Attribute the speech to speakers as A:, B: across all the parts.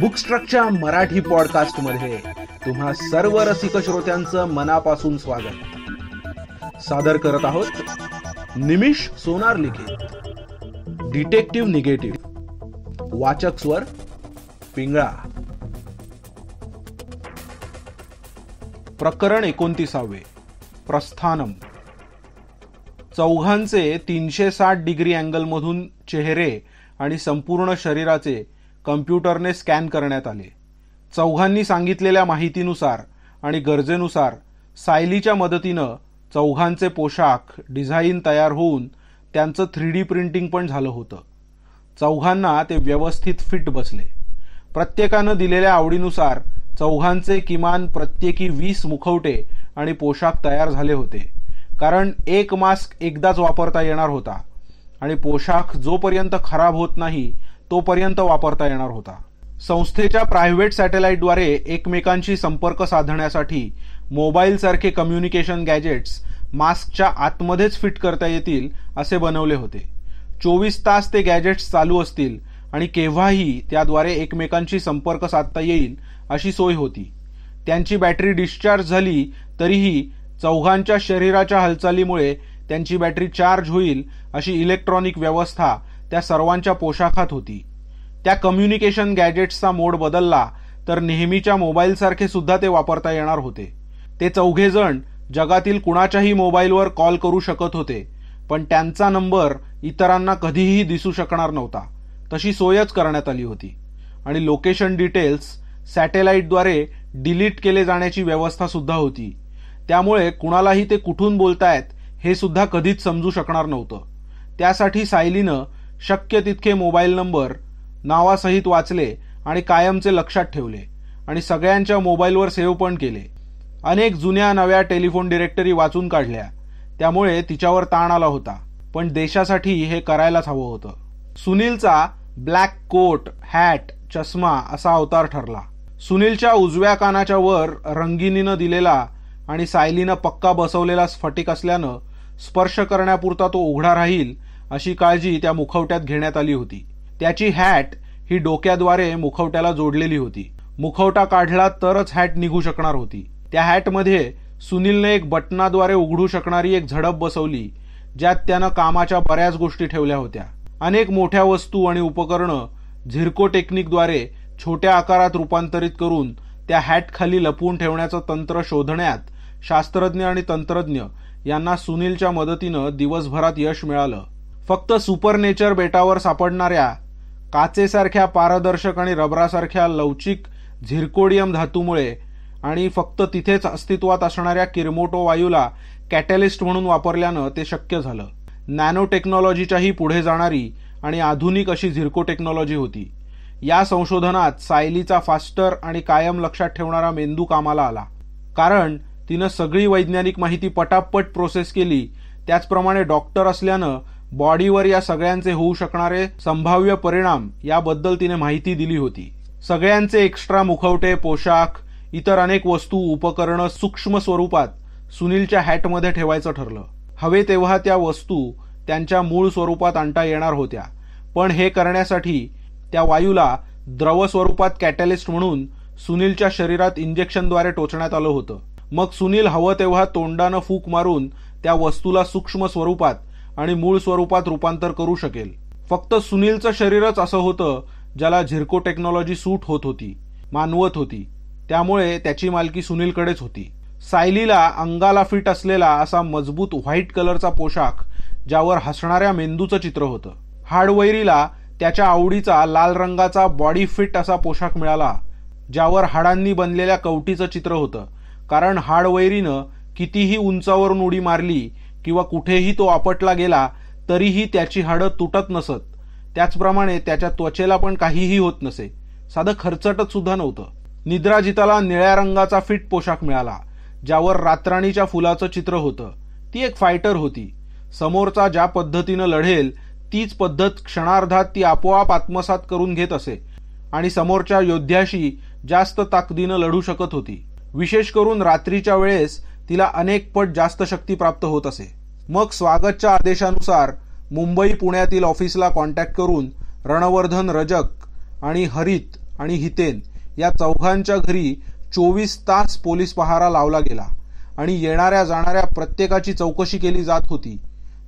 A: बुकस्ट्रकच्या मराठी पॉडकास्टमध्ये तुम्हा सर्व रसिक श्रोत्यांचं मनापासून स्वागत सादर करत आहोत निमिष सोनार लिखित डिटेक्टिव्ह निगेटिव्ह वाचक स्वर पिंगळा प्रकरण एकोणतीसावे प्रस्थानम चौघांचे तीनशे साठ डिग्री अँगलमधून चेहरे आणि संपूर्ण शरीराचे कम्प्युटरने स्कॅन करण्यात आले चौघांनी सांगितलेल्या माहितीनुसार आणि गरजेनुसार सायलीच्या मदतीनं चौघांचे पोशाख डिझाईन तयार होऊन त्यांचं थ्री डी प्रिंटिंग पण झालं होतं चौघांना ते व्यवस्थित फिट बसले प्रत्येकानं दिलेल्या आवडीनुसार चौघांचे किमान प्रत्येकी वीस मुखवटे आणि पोशाख तयार झाले होते कारण एक मास्क एकदाच वापरता येणार होता आणि पोशाख जोपर्यंत खराब होत नाही तोपर्यंत वापरता येणार होता संस्थेच्या प्रायव्हेट सॅटेलाइटद्वारे एकमेकांशी संपर्क साधण्यासाठी मोबाईलसारखे कम्युनिकेशन गॅजेट्स मास्कच्या आतमध्येच फिट करता येतील असे बनवले होते चोवीस तास ते गॅजेट्स चालू असतील आणि केव्हाही त्याद्वारे एकमेकांशी संपर्क साधता येईल अशी सोय होती त्यांची बॅटरी डिस्चार्ज झाली तरीही चौघांच्या शरीराच्या हालचालीमुळे त्यांची बॅटरी चार्ज होईल अशी इलेक्ट्रॉनिक व्यवस्था त्या सर्वांच्या पोशाखात होती त्या कम्युनिकेशन गॅजेट्सचा मोड बदलला तर नेहमीच्या मोबाईलसारखे सुद्धा ते वापरता येणार होते ते चौघेजण जगातील कुणाच्याही मोबाईलवर कॉल करू शकत होते पण त्यांचा नंबर इतरांना कधीही दिसू शकणार नव्हता तशी सोयच करण्यात आली होती आणि लोकेशन डिटेल्स सॅटेलाईटद्वारे डिलीट केले जाण्याची व्यवस्था सुद्धा होती त्यामुळे कुणालाही ते कुठून बोलतायत हे सुद्धा कधीच समजू शकणार नव्हतं त्यासाठी सायलीनं शक्य तितके मोबाईल नंबर नावासहित वाचले आणि कायमचे लक्षात ठेवले आणि सगळ्यांच्या मोबाईलवर सेव्ह पण केले अनेक जुन्या नव्या टेलिफोन डिरेक्टरी वाचून काढल्या त्यामुळे तिच्यावर ताण आला होता पण देशासाठी हे करायलाच हवं होतं सुनीलचा ब्लॅक कोट हॅट चष्मा असा अवतार ठरला सुनीलच्या उजव्या कानाच्या वर रंगिनीनं दिलेला आणि सायलीनं पक्का बसवलेला स्फटिक असल्यानं स्पर्श करण्यापुरता तो उघडा राहील अशी काळजी त्या मुखवट्यात घेण्यात आली होती त्याची हॅट ही डोक्याद्वारे मुखवट्याला जोडलेली होती मुखवटा काढला तरच हॅट निघू शकणार होती त्या हॅटमध्ये सुनीलने एक बटनाद्वारे उघडू शकणारी एक झडप बसवली ज्यात त्यानं कामाच्या बऱ्याच गोष्टी ठेवल्या होत्या अनेक मोठ्या वस्तू आणि उपकरणं झिरको टेक्निकद्वारे छोट्या आकारात रूपांतरित करून त्या हॅटखाली लपवून ठेवण्याचं तंत्र शोधण्यात शास्त्रज्ञ आणि तंत्रज्ञ यांना सुनीलच्या मदतीनं दिवसभरात यश मिळालं फक्त सुपरनेचर बेटावर सापडणाऱ्या काचेसारख्या पारदर्शक आणि रबरासारख्या लवचिक झिरकोडियम धातूमुळे आणि फक्त तिथेच अस्तित्वात असणाऱ्या किरमोटो वायूला कॅटॅलिस्ट म्हणून वापरल्यानं ते शक्य झालं नॅनो टेक्नॉलॉजीच्याही पुढे जाणारी आणि आधुनिक अशी झिरको टेक्नॉलॉजी होती या संशोधनात सायलीचा फास्टर आणि कायम लक्षात ठेवणारा मेंदू कामाला आला कारण तिनं सगळी वैज्ञानिक माहिती पटापट प्रोसेस केली त्याचप्रमाणे डॉक्टर असल्यानं बॉडीवर या सगळ्यांचे होऊ शकणारे संभाव्य परिणाम याबद्दल तिने माहिती दिली होती सगळ्यांचे एक्स्ट्रा मुखवटे पोशाख इतर अनेक वस्तू उपकरणं सूक्ष्म स्वरूपात सुनीलच्या हॅटमध्ये ठेवायचं ठरलं हवे तेव्हा त्या वस्तू त्यांच्या मूळ स्वरूपात आणता येणार होत्या पण हे करण्यासाठी त्या वायूला द्रव स्वरूपात कॅटॅलिस्ट म्हणून सुनीलच्या शरीरात इंजेक्शनद्वारे टोचण्यात आलं होतं मग सुनील हवं तेव्हा तोंडानं फूक मारून त्या वस्तूला सूक्ष्म स्वरूपात आणि मूळ स्वरूपात रूपांतर करू शकेल फक्त सुनीलचं शरीरच असं होतं ज्याला झिरको टेक्नॉलॉजी सूट होत होती मानवत होती त्यामुळे त्याची मालकी सुनीलकडेच होती सायलीला अंगाला फिट असलेला असा मजबूत व्हाईट कलरचा पोशाख ज्यावर हसणाऱ्या मेंदूचं चित्र होतं हाडवैरीला त्याच्या आवडीचा लाल रंगाचा बॉडी फिट असा पोशाख मिळाला ज्यावर हाडांनी बनलेल्या कवटीचं चित्र होतं कारण हाडवैरीनं कितीही उंचावरून उडी मारली किंवा कुठेही तो आपटला गेला तरीही त्याची हाडं तुटत नसत त्याचप्रमाणे त्याच्या त्वचेला पण काहीही होत नसे साधं खर्चटच सुद्धा नव्हतं निद्राजिताला निळ्या रंगाचा फिट पोशाख मिळाला ज्यावर रातराणीच्या फुलाचं चित्र होतं ती एक फायटर होती समोरचा ज्या पद्धतीनं लढेल तीच पद्धत क्षणार्धात ती आपोआप आत्मसात करून घेत असे आणि समोरच्या योद्ध्याशी जास्त ताकदीनं लढू शकत होती विशेष करून रात्रीच्या वेळेस तिला अनेक पट जास्त शक्ती प्राप्त होत असे मग स्वागतच्या आदेशानुसार मुंबई पुण्यातील ऑफिसला कॉन्टॅक्ट करून रणवर्धन रजक आणि हरित आणि हितेन या चौघांच्या घरी चोवीस तास पोलीस पहारा लावला गेला आणि येणाऱ्या जाणाऱ्या प्रत्येकाची चौकशी केली जात होती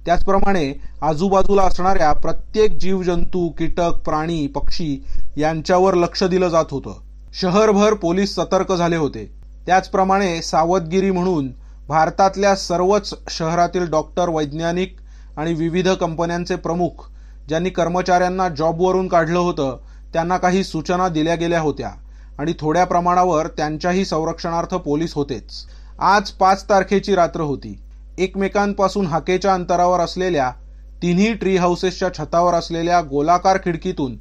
A: त्याचप्रमाणे आजूबाजूला असणाऱ्या प्रत्येक जीवजंतू कीटक प्राणी पक्षी यांच्यावर लक्ष दिलं जात होतं शहरभर पोलीस सतर्क झाले होते त्याचप्रमाणे सावधगिरी म्हणून भारतातल्या सर्वच शहरातील डॉक्टर वैज्ञानिक आणि विविध कंपन्यांचे प्रमुख ज्यांनी कर्मचाऱ्यांना जॉबवरून काढलं होतं त्यांना काही सूचना दिल्या गेल्या होत्या आणि थोड्या प्रमाणावर त्यांच्याही संरक्षणार्थ पोलीस होतेच आज पाच तारखेची रात्र होती एकमेकांपासून हाकेच्या अंतरावर असलेल्या तिन्ही ट्री हाऊसेसच्या छतावर असलेल्या गोलाकार खिडकीतून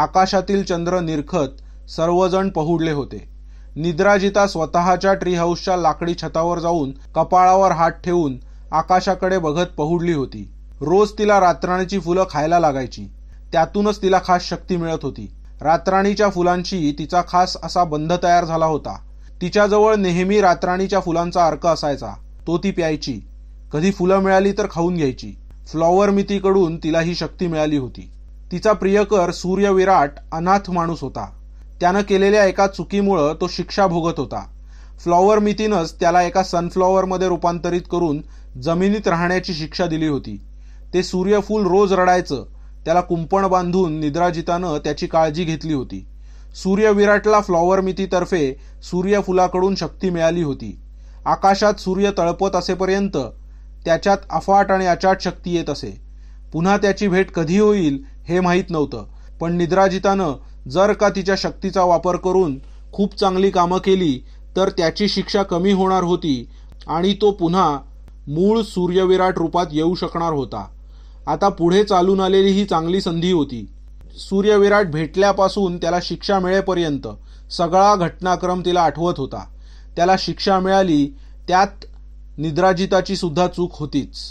A: आकाशातील चंद्र निरखत सर्वजण पहुडले होते निद्राजिता स्वतःच्या ट्री हाऊसच्या लाकडी छतावर जाऊन कपाळावर हात ठेवून आकाशाकडे बघत पहुडली होती रोज तिला रातराणीची फुलं खायला लागायची त्यातूनच तिला खास शक्ती मिळत होती रातराणीच्या फुलांशी तिचा खास असा बंध तयार झाला होता तिच्याजवळ नेहमी रातराणीच्या फुलांचा अर्क असायचा तो ती प्यायची कधी फुलं मिळाली तर खाऊन घ्यायची फ्लॉवर मितीकडून तिला ही शक्ती मिळाली होती तिचा प्रियकर सूर्यविराट अनाथ माणूस होता त्यानं केलेल्या एका चुकीमुळं तो शिक्षा भोगत होता फ्लॉवर मितीनंच त्याला एका सनफ्लॉवरमध्ये रूपांतरित करून जमिनीत राहण्याची शिक्षा दिली होती ते सूर्यफूल रोज रडायचं त्याला कुंपण बांधून निद्राजितानं त्याची काळजी घेतली होती सूर्य विराटला फ्लॉवर मितीतर्फे सूर्यफुलाकडून शक्ती मिळाली होती आकाशात सूर्य तळपत असेपर्यंत त्याच्यात अफाट आणि अचाट शक्ती येत असे पुन्हा त्याची भेट कधी होईल हे माहीत नव्हतं पण निद्राजितानं जर का तिच्या शक्तीचा वापर करून खूप चांगली कामं केली तर त्याची शिक्षा कमी होणार होती आणि तो पुन्हा मूळ सूर्यविराट रूपात येऊ शकणार होता आता पुढे चालून आलेली ही चांगली संधी होती सूर्यविराट भेटल्यापासून त्याला शिक्षा मिळेपर्यंत सगळा घटनाक्रम तिला आठवत होता त्याला शिक्षा मिळाली त्यात निद्राजिताची सुद्धा चूक होतीच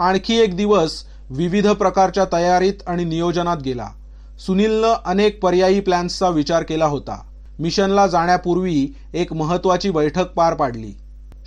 A: आणखी एक दिवस विविध प्रकारच्या तयारीत आणि नियोजनात गेला सुनीलनं अनेक पर्यायी प्लॅन्सचा विचार केला होता मिशनला जाण्यापूर्वी एक महत्त्वाची बैठक पार पाडली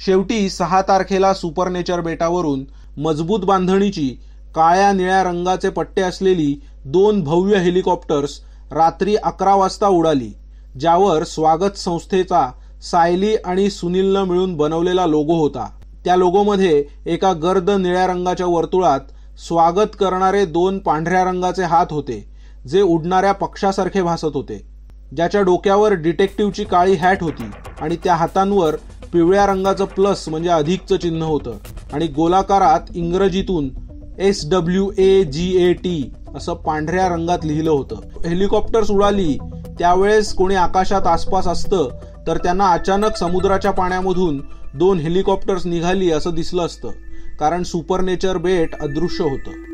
A: शेवटी सहा तारखेला सुपरनेचर बेटावरून मजबूत बांधणीची काळ्या निळ्या रंगाचे पट्टे असलेली दोन भव्य हेलिकॉप्टर्स रात्री अकरा वाजता उडाली ज्यावर स्वागत संस्थेचा सायली आणि सुनीलनं मिळून बनवलेला लोगो होता त्या लोगोमध्ये एका गर्द निळ्या रंगाच्या वर्तुळात स्वागत करणारे दोन पांढऱ्या रंगाचे हात होते जे उडणाऱ्या पक्षासारखे भासत होते ज्याच्या डोक्यावर डिटेक्टिव्हची काळी हॅट होती आणि त्या हातांवर पिवळ्या रंगाचं प्लस म्हणजे अधिकचं चिन्ह होतं आणि गोलाकारात इंग्रजीतून S W A G A T असं पांढऱ्या रंगात लिहिलं होतं हेलिकॉप्टर्स उडाली त्यावेळेस कोणी आकाशात आसपास असतं तर त्यांना अचानक समुद्राच्या पाण्यामधून दोन हेलिकॉप्टर्स निघाली असं दिसलं असतं कारण सुपरनेचर बेट अदृश्य होतं